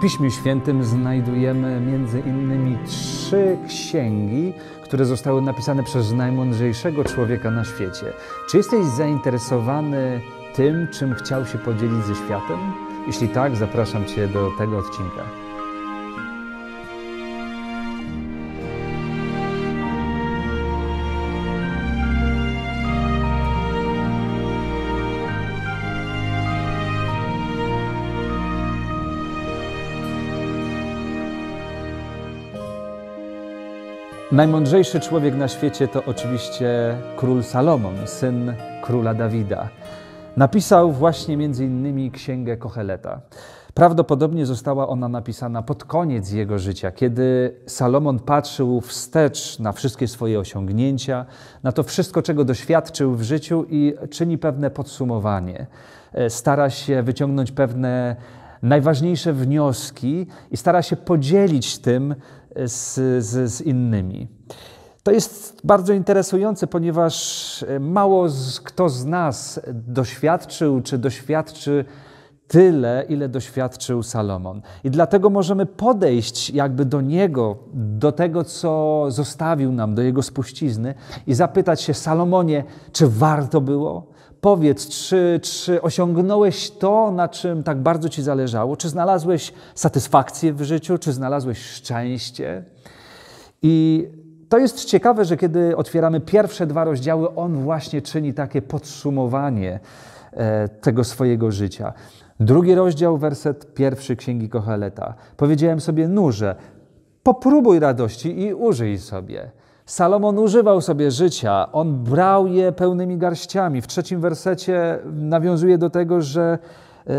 Piśmie Świętym znajdujemy między innymi trzy księgi, które zostały napisane przez najmądrzejszego człowieka na świecie. Czy jesteś zainteresowany tym, czym chciał się podzielić ze światem? Jeśli tak, zapraszam Cię do tego odcinka. Najmądrzejszy człowiek na świecie to oczywiście król Salomon, syn króla Dawida. Napisał właśnie między innymi księgę Kocheleta. Prawdopodobnie została ona napisana pod koniec jego życia, kiedy Salomon patrzył wstecz na wszystkie swoje osiągnięcia, na to wszystko, czego doświadczył w życiu i czyni pewne podsumowanie. E, stara się wyciągnąć pewne najważniejsze wnioski i stara się podzielić tym e, z, z, z innymi. To jest bardzo interesujące, ponieważ e, mało z, kto z nas doświadczył czy doświadczy tyle, ile doświadczył Salomon. I dlatego możemy podejść jakby do niego, do tego, co zostawił nam, do jego spuścizny i zapytać się, Salomonie, czy warto było? Powiedz, czy, czy osiągnąłeś to, na czym tak bardzo Ci zależało? Czy znalazłeś satysfakcję w życiu? Czy znalazłeś szczęście? I to jest ciekawe, że kiedy otwieramy pierwsze dwa rozdziały, on właśnie czyni takie podsumowanie e, tego swojego życia. Drugi rozdział, werset pierwszy Księgi Kocheleta. Powiedziałem sobie, nurze, popróbuj radości i użyj sobie. Salomon używał sobie życia, on brał je pełnymi garściami. W trzecim wersecie nawiązuje do tego, że e,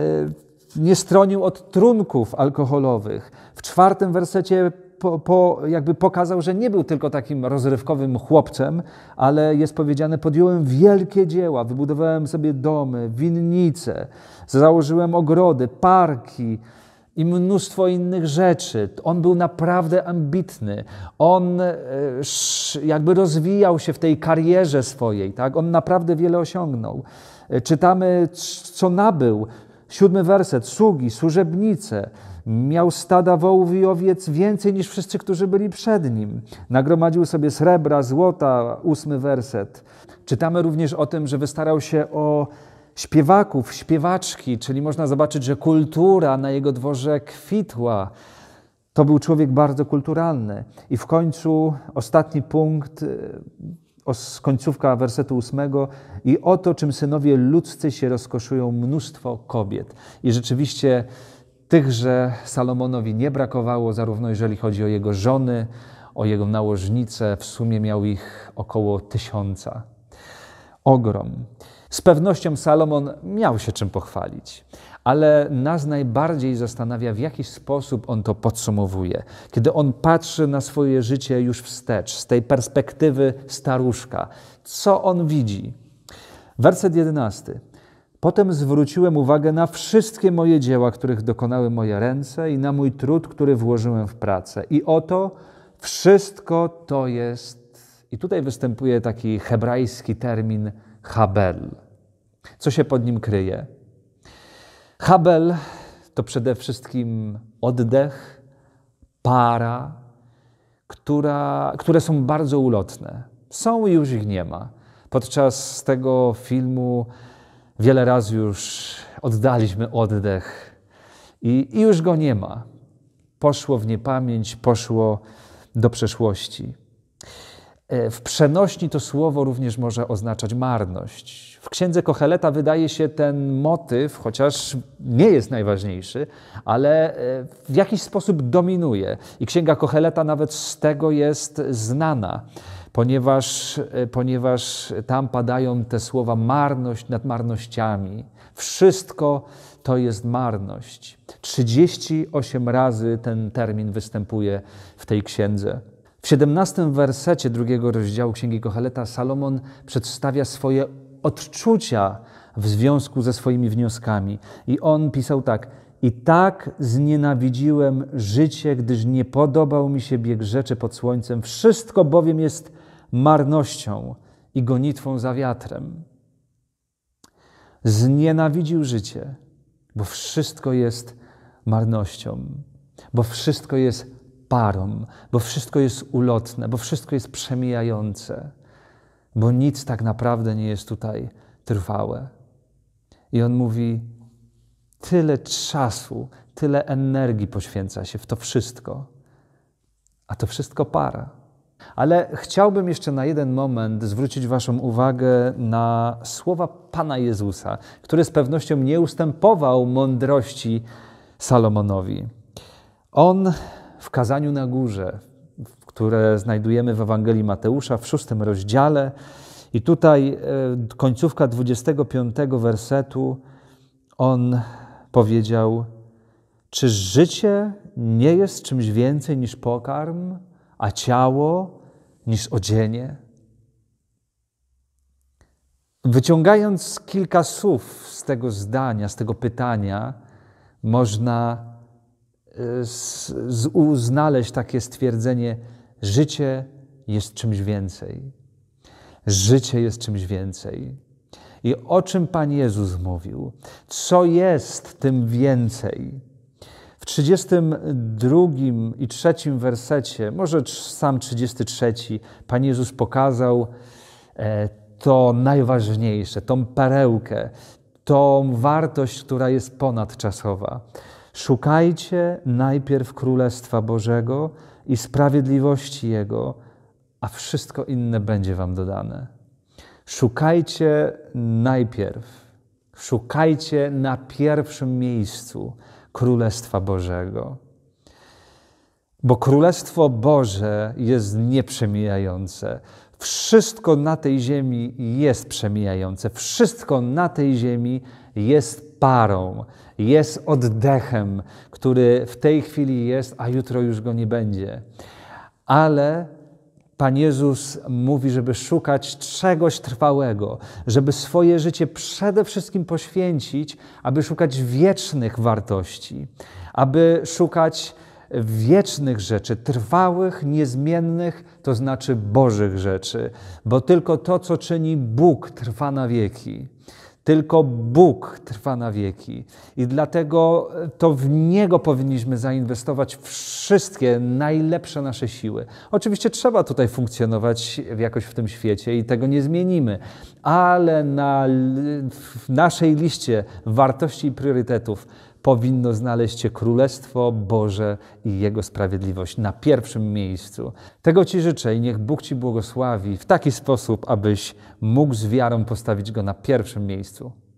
nie stronił od trunków alkoholowych. W czwartym wersecie po, po, jakby pokazał, że nie był tylko takim rozrywkowym chłopcem, ale jest powiedziane, podjąłem wielkie dzieła, wybudowałem sobie domy, winnice, założyłem ogrody, parki, i mnóstwo innych rzeczy. On był naprawdę ambitny. On e, jakby rozwijał się w tej karierze swojej, tak? On naprawdę wiele osiągnął. E, czytamy, co nabył. Siódmy werset. Sługi, służebnice. Miał stada wołów i owiec więcej niż wszyscy, którzy byli przed nim. Nagromadził sobie srebra, złota. Ósmy werset. Czytamy również o tym, że wystarał się o śpiewaków, śpiewaczki, czyli można zobaczyć, że kultura na jego dworze kwitła. To był człowiek bardzo kulturalny. I w końcu ostatni punkt, e, końcówka wersetu ósmego. I oto, czym synowie ludzcy się rozkoszują mnóstwo kobiet. I rzeczywiście tychże Salomonowi nie brakowało, zarówno jeżeli chodzi o jego żony, o jego nałożnice. W sumie miał ich około tysiąca. Ogrom. Z pewnością Salomon miał się czym pochwalić, ale nas najbardziej zastanawia, w jaki sposób on to podsumowuje. Kiedy on patrzy na swoje życie już wstecz, z tej perspektywy staruszka, co on widzi? Werset jedenasty. Potem zwróciłem uwagę na wszystkie moje dzieła, których dokonały moje ręce i na mój trud, który włożyłem w pracę. I oto wszystko to jest. I tutaj występuje taki hebrajski termin Habel. Co się pod nim kryje? Habel to przede wszystkim oddech, para, która, które są bardzo ulotne. Są i już ich nie ma. Podczas tego filmu wiele razy już oddaliśmy oddech i, i już go nie ma. Poszło w niepamięć, poszło do przeszłości. E, w przenośni to słowo również może oznaczać marność. W księdze Kocheleta wydaje się ten motyw, chociaż nie jest najważniejszy, ale e, w jakiś sposób dominuje. I księga Kocheleta nawet z tego jest znana, ponieważ, e, ponieważ tam padają te słowa marność nad marnościami. Wszystko to jest marność. 38 razy ten termin występuje w tej księdze. W 17 wersecie drugiego rozdziału Księgi Kochaleta Salomon przedstawia swoje odczucia w związku ze swoimi wnioskami. I on pisał tak: I tak znienawidziłem życie, gdyż nie podobał mi się bieg rzeczy pod słońcem. Wszystko bowiem jest marnością i gonitwą za wiatrem. Znienawidził życie, bo wszystko jest marnością, bo wszystko jest parą, bo wszystko jest ulotne, bo wszystko jest przemijające, bo nic tak naprawdę nie jest tutaj trwałe. I on mówi: Tyle czasu, tyle energii poświęca się w to wszystko, a to wszystko para. Ale chciałbym jeszcze na jeden moment zwrócić Waszą uwagę na słowa Pana Jezusa, który z pewnością nie ustępował mądrości Salomonowi. On w kazaniu na górze, które znajdujemy w Ewangelii Mateusza w szóstym rozdziale. I tutaj e, końcówka 25 wersetu on powiedział: Czy życie nie jest czymś więcej niż pokarm, a ciało niż odzienie? Wyciągając kilka słów z tego zdania, z tego pytania, można z, z, znaleźć takie stwierdzenie: życie jest czymś więcej. Życie jest czymś więcej. I o czym Pan Jezus mówił? Co jest tym więcej? W 32 i 3 wersecie, może sam 33, Pan Jezus pokazał e, to najważniejsze, tą perełkę, tą wartość, która jest ponadczasowa. Szukajcie najpierw Królestwa Bożego i sprawiedliwości Jego, a wszystko inne będzie Wam dodane. Szukajcie najpierw, szukajcie na pierwszym miejscu Królestwa Bożego. Bo Królestwo Boże jest nieprzemijające. Wszystko na tej ziemi jest przemijające. Wszystko na tej ziemi jest parą, jest oddechem, który w tej chwili jest, a jutro już go nie będzie. Ale Pan Jezus mówi, żeby szukać czegoś trwałego, żeby swoje życie przede wszystkim poświęcić, aby szukać wiecznych wartości, aby szukać wiecznych rzeczy, trwałych, niezmiennych, to znaczy Bożych rzeczy, bo tylko to, co czyni Bóg, trwa na wieki. Tylko Bóg trwa na wieki i dlatego to w Niego powinniśmy zainwestować wszystkie najlepsze nasze siły. Oczywiście trzeba tutaj funkcjonować jakoś w tym świecie i tego nie zmienimy, ale na, w naszej liście wartości i priorytetów powinno znaleźć się Królestwo Boże i Jego sprawiedliwość na pierwszym miejscu. Tego Ci życzę i niech Bóg Ci błogosławi w taki sposób, abyś mógł z wiarą postawić Go na pierwszym miejscu.